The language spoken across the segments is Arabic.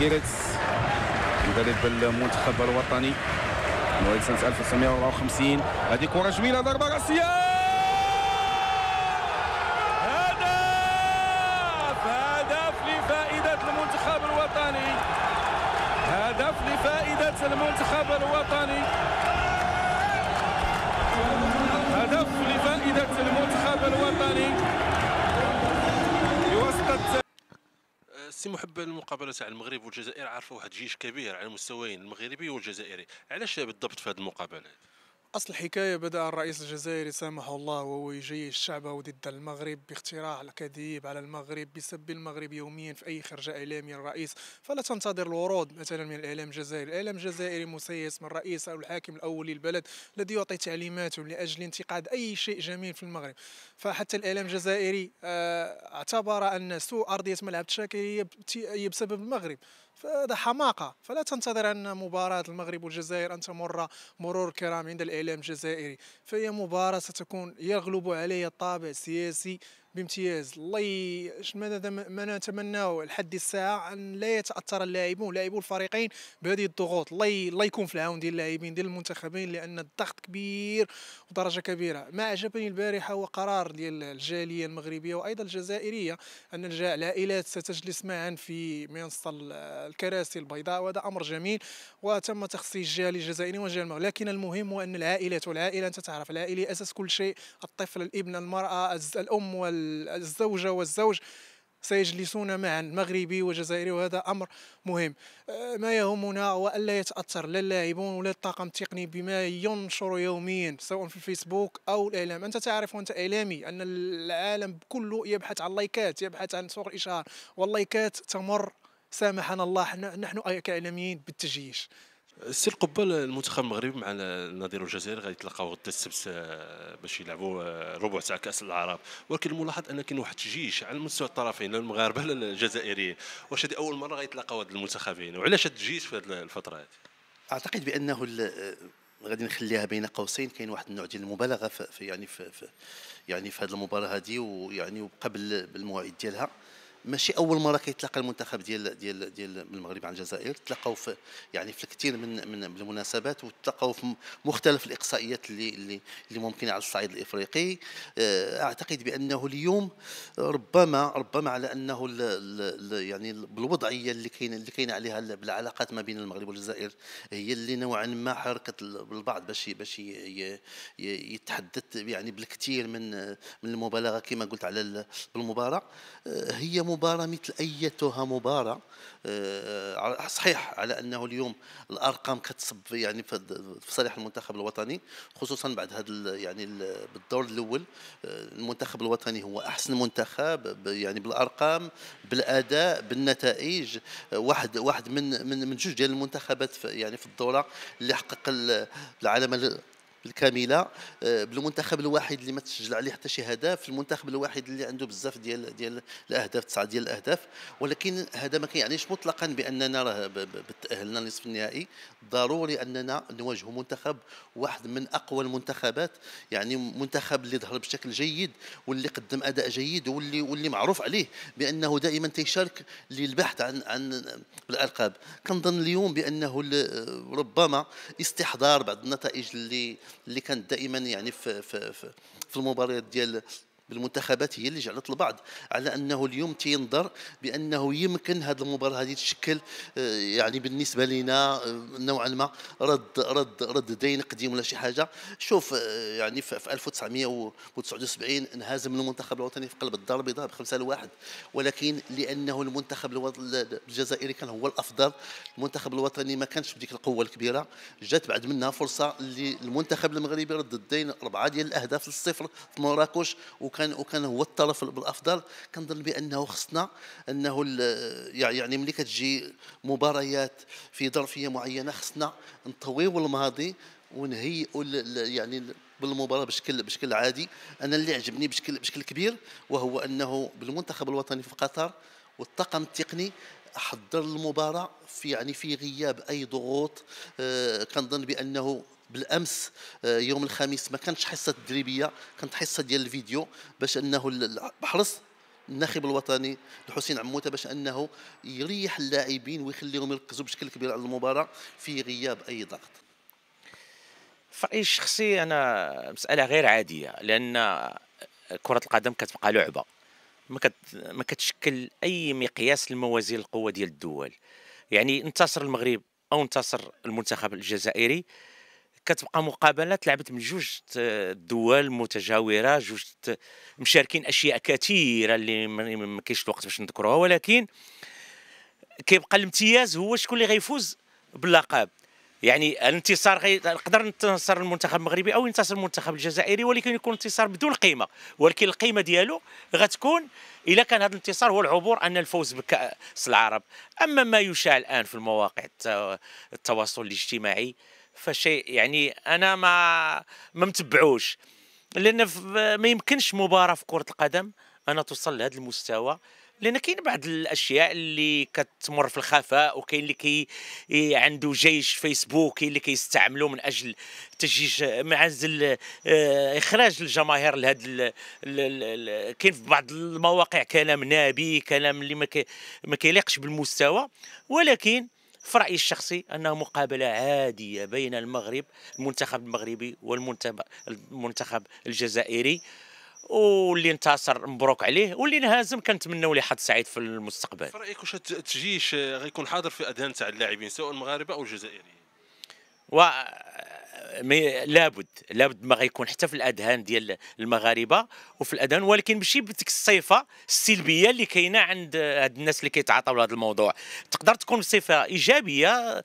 جيريتس مدرب المنتخب الوطني مواليد سنه 1954 هذه كره جميله ضربه راسيه هدف هدف لفائده المنتخب الوطني هدف لفائده المنتخب الوطني هدف لفائده المنتخب سي محب المقابله تاع المغرب والجزائر عارفه واحد الجيش كبير على المستويين المغربي والجزائري علاش بالضبط في هذه المقابله أصل الحكاية بدأ الرئيس الجزائري سامحه الله وهو يجيش الشعب ضد المغرب باختراع الكذب على المغرب بسب المغرب يوميا في أي خرجة إعلامية للرئيس فلا تنتظر الورود مثلا من الإعلام الجزائري، الإعلام الجزائري مسيس من الرئيس أو الحاكم الأول للبلد الذي يعطي تعليمات لأجل انتقاد أي شيء جميل في المغرب، فحتى الاعلام الجزائري آه، اعتبر ان سوء ارضيه ملعب تشاكي هي بسبب المغرب فهذا حماقه فلا تنتظر ان مباراه المغرب والجزائر ان تمر مرور كرام عند الاعلام الجزائري فهي مباراه ستكون يغلب عليها الطابع السياسي بامتياز الله ماذا ما نتمناه لحد الساعه ان لا يتاثر اللاعبون لاعبو الفريقين بهذه الضغوط الله الله يكون في العون ديال اللاعبين ديال المنتخبين لان الضغط كبير ودرجه كبيره ما عجبني البارحه هو قرار ديال الجاليه المغربيه وايضا الجزائريه ان العائلات ستجلس معا في منصه الكراسي البيضاء وهذا امر جميل وتم تخصيص الجالي الجزائري والجالي المغربي لكن المهم هو ان العائلات والعائله انت تعرف العائله اساس كل شيء الطفل الابن المراه الام وال الزوجة والزوج سيجلسون معا مغربي وجزائري وهذا امر مهم آه، ما يهمنا هو الا يتاثر لا اللاعبون ولا الطاقم التقني بما ينشر يوميا سواء في الفيسبوك او الاعلام انت تعرف وانت اعلامي ان العالم كله يبحث عن لايكات يبحث عن صور الاشهار واللايكات تمر سامحنا الله نحن كاعلاميين بالتجيش سي القبه المنتخب المغربي مع النظير الجزائر غادي يتلاقاو غدا السبت آه، باش يلعبوا آه، ربع ساعه كاس العرب ولكن الملاحظ ان كاين واحد التجيش على مستوى الطرفين لا المغاربه لا الجزائريين واش هذه اول مره غيتلاقاو هاد المنتخبين وعلاش هاد التجيش في هاد الفتره هذه اعتقد بانه آه، غادي نخليها بين قوسين كاين واحد النوع ديال المبالغه في يعني, يعني في, في يعني في هذه المباراه هذه ويعني وبقى بالموعد ديالها ماشي اول مره كيتلاقى المنتخب ديال ديال ديال المغرب على الجزائر تلاقاو في يعني في الكثير من من المناسبات وتلاقاو في مختلف الاقصائيات اللي اللي, اللي ممكنه على الصعيد الافريقي آه، اعتقد بانه اليوم ربما ربما على انه الـ الـ يعني بالوضعيه اللي كاينه اللي كاينه عليها بالعلاقات ما بين المغرب والجزائر هي اللي نوعا ما حركت البعض باش باش يتحدث يعني بالكثير من من المبالغه كما قلت على المباراه آه، هي مباراه مثل ايتها مباراه آه، صحيح على انه اليوم الارقام كتصب يعني في صالح المنتخب الوطني خصوصا بعد هذا يعني بالدور الاول آه، المنتخب الوطني هو احسن منتخب يعني بالارقام بالاداء بالنتائج آه، واحد واحد من من من جوج ديال المنتخبات يعني في الدوره اللي حقق العلامه بالكامله آه، بالمنتخب الواحد اللي ما تسجل عليه حتى شي هدف المنتخب الواحد اللي عنده بزاف ديال ديال الاهداف تسعه ديال الاهداف ولكن هذا ما كيعنيش مطلقا باننا راه تاهلنا نصف النهائي ضروري اننا نواجه منتخب واحد من اقوى المنتخبات يعني منتخب اللي ظهر بشكل جيد واللي قدم اداء جيد واللي واللي معروف عليه بانه دائما تيشارك للبحث عن عن الالقاب كنظن اليوم بانه ربما استحضار بعض النتائج اللي اللي كانت دائما يعني في في في, المباريات ديال بالمنتخبات هي اللي جعلت البعض على انه اليوم تينظر بانه يمكن هذه المباراه هذه تشكل آه، يعني بالنسبه لنا آه، نوعا ما رد رد رد دين قديم ولا شي حاجه شوف آه، يعني في 1979 انهزم المنتخب الوطني في قلب الدار البيضاء بخمسة لواحد ولكن لانه المنتخب الجزائري كان هو الافضل المنتخب الوطني ما كانش بديك القوه الكبيره جات بعد منها فرصه للمنتخب المغربي رد الدين اربعه ديال الاهداف للصفر في مراكش وكان وكان وكان هو الطرف بالافضل كنظن بانه خصنا انه يعني ملي كتجي مباريات في ظرفيه معينه خصنا نطويو الماضي ونهيئوا يعني بالمباراه بشكل بشكل عادي انا اللي عجبني بشكل بشكل كبير وهو انه بالمنتخب الوطني في قطر والطاقم التقني حضر المباراه في يعني في غياب اي ضغوط آه، كنظن بانه بالامس آه، يوم الخميس ما كانتش حصه تدريبيه كانت حصه ديال الفيديو باش انه بحرص الناخب الوطني الحسين عموته باش انه يريح اللاعبين ويخليهم يركزوا بشكل كبير على المباراه في غياب اي ضغط في رايي الشخصي انا مساله غير عاديه لان كره القدم كتبقى لعبه ما ما كتشكل اي مقياس لموازين القوه ديال الدول يعني انتصر المغرب او انتصر المنتخب الجزائري كتبقى آه، مقابله تلعبت من جوج دول متجاوره جوج مشاركين اشياء كثيره اللي ما كاينش الوقت باش نذكروها ولكن كيبقى الامتياز هو شكون اللي غيفوز باللقب يعني الانتصار غي... نقدر ننتصر المنتخب المغربي او ينتصر المنتخب الجزائري ولكن يكون انتصار بدون قيمه ولكن القيمه ديالو غتكون الا كان هذا الانتصار هو العبور ان الفوز بكاس العرب اما ما يشاع الان في المواقع التواصل الاجتماعي فشيء يعني انا ما ما متبعوش لان ما يمكنش مباراه في كره القدم انا توصل لهذا المستوى لان كاين بعض الاشياء اللي كتمر في الخفاء وكاين اللي كي عنده جيش فيسبوك كاين اللي كيستعملوا من اجل تجيش معزل آه، اخراج الجماهير لهذا كاين في بعض المواقع كلام نابي كلام اللي ما كيليقش بالمستوى ولكن في رايي الشخصي انها مقابله عاديه بين المغرب المنتخب المغربي والمنتخب الجزائري واللي انتصر مبروك عليه واللي انهزم كنتمناو ليه حظ سعيد في المستقبل في رايك واش التجيش غيكون حاضر في اذهان تاع اللاعبين سواء المغاربه او الجزائريين و مي لابد لابد ما غيكون حتى في الاذهان ديال المغاربه وفي الاذهان ولكن ماشي بديك الصفه السلبيه اللي كاينه عند هاد الناس اللي كيتعاطوا لهذا الموضوع تقدر تكون بصفه ايجابيه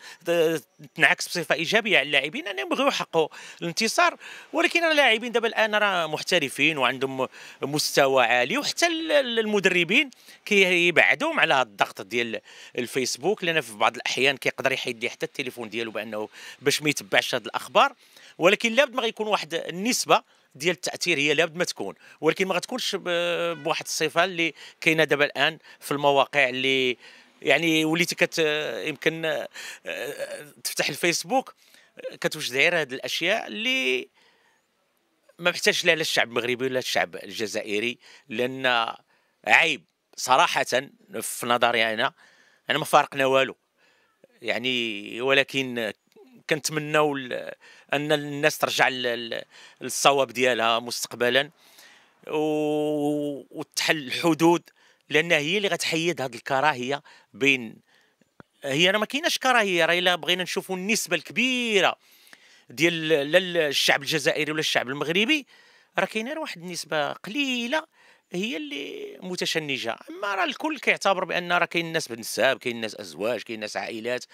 تنعكس بصفه ايجابيه على اللاعبين انهم بغيو يحققوا الانتصار ولكن اللاعبين دابا الان راه محترفين وعندهم مستوى عالي وحتى المدربين كيبعدوهم على الضغط ديال الفيسبوك لان في بعض الاحيان كيقدر يحيد حتى التليفون ديالو بانه باش ما يتبعش هذه الاخبار الكبار ولكن لابد ما غيكون واحد النسبه ديال التاثير هي لابد ما تكون ولكن ما غتكونش بواحد الصفه اللي كاينه دابا الان في المواقع اللي يعني وليتي كت يمكن آه، تفتح الفيسبوك كتوجد غير هذه الاشياء اللي ما محتاج لا للشعب المغربي ولا الشعب الجزائري لان عيب صراحه في نظري انا انا ما فارقنا والو يعني ولكن كنتمناو ان الناس ترجع للصواب ديالها مستقبلا وتحل الحدود لان هي اللي غتحيد هذه الكراهيه بين هي راه ما كايناش كراهيه راه الا بغينا نشوفوا النسبه الكبيره ديال لا الشعب الجزائري ولا الشعب المغربي راه كاينه واحد النسبه قليله هي اللي متشنجه اما راه الكل كيعتبر بان راه كاين ناس بنساب كاين ناس ازواج كاين ناس عائلات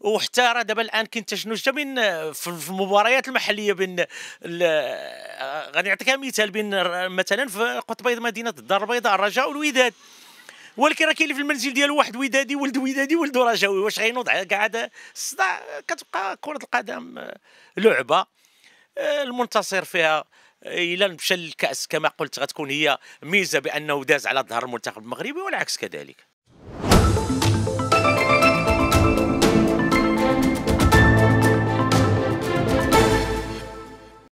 وحتى راه دابا الان كاين تشنج حتى بين في المباريات المحليه بين غادي نعطيك مثال بين مثلا في قطبي مدينه الدار البيضاء الرجاء والوداد ولكن راه كاين في المنزل ديال واحد ودادي ولد ودادي ولد رجاوي واش غينوض كاع هذا الصداع كتبقى كره القدم آه، لعبه آه، المنتصر فيها الا مشى للكاس كما قلت غتكون هي ميزه بانه داز على ظهر المنتخب المغربي والعكس كذلك